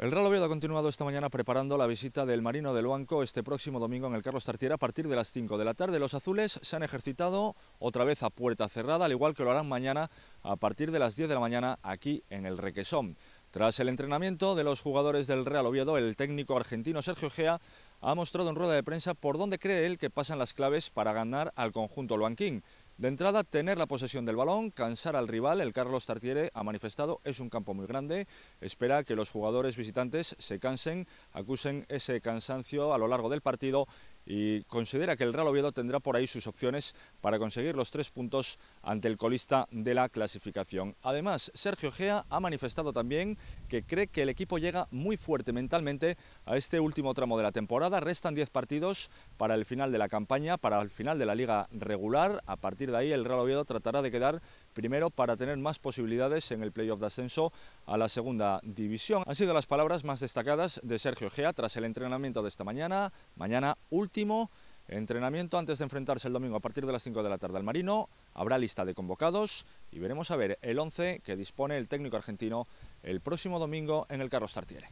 El Real Oviedo ha continuado esta mañana preparando la visita del Marino del Banco este próximo domingo en el Carlos Tartiera a partir de las 5 de la tarde. Los azules se han ejercitado otra vez a puerta cerrada, al igual que lo harán mañana a partir de las 10 de la mañana aquí en el Requesón. Tras el entrenamiento de los jugadores del Real Oviedo, el técnico argentino Sergio Gea ha mostrado en rueda de prensa por dónde cree él que pasan las claves para ganar al conjunto luanquín. De entrada, tener la posesión del balón, cansar al rival, el Carlos Tartiere ha manifestado, es un campo muy grande, espera que los jugadores visitantes se cansen, acusen ese cansancio a lo largo del partido y considera que el Real Oviedo tendrá por ahí sus opciones para conseguir los tres puntos ante el colista de la clasificación. Además, Sergio Gea ha manifestado también que cree que el equipo llega muy fuerte mentalmente a este último tramo de la temporada. Restan 10 partidos para el final de la campaña, para el final de la liga regular. A partir de ahí, el Real Oviedo tratará de quedar primero para tener más posibilidades en el playoff de ascenso a la segunda división. Han sido las palabras más destacadas de Sergio Gea tras el entrenamiento de esta mañana. Mañana entrenamiento antes de enfrentarse el domingo a partir de las 5 de la tarde al Marino. Habrá lista de convocados y veremos a ver el 11 que dispone el técnico argentino el próximo domingo en el Carro Tartiere.